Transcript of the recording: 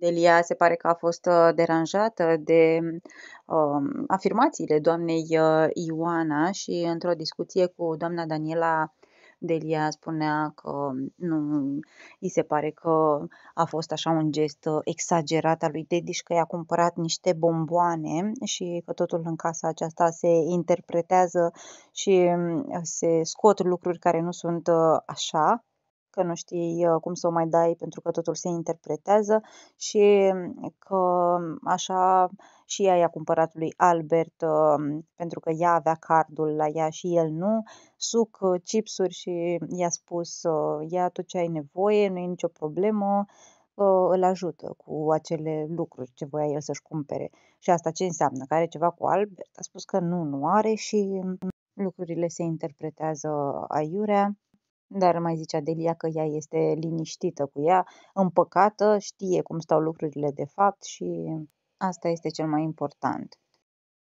Delia se pare că a fost uh, deranjată de um, afirmațiile doamnei uh, Ioana și într-o discuție cu doamna Daniela Delia spunea că um, nu îi se pare că a fost așa un gest uh, exagerat al lui Dediș că i-a cumpărat niște bomboane și că totul în casa aceasta se interpretează și um, se scot lucruri care nu sunt așa că nu știi uh, cum să o mai dai pentru că totul se interpretează și mm, că mm, așa și ea i-a cumpărat lui Albert uh, pentru că ea avea cardul la ea și el nu, suc, uh, chipsuri și i-a spus ia tot ce ai nevoie, nu e nicio problemă, îl ajută cu acele lucruri ce voia el să-și cumpere. Și asta ce înseamnă? Că are ceva cu Albert? A spus că nu, nu are și mm, lucrurile se interpretează aiurea dar mai zice Adelia că ea este liniștită cu ea, împăcată, știe cum stau lucrurile de fapt și asta este cel mai important.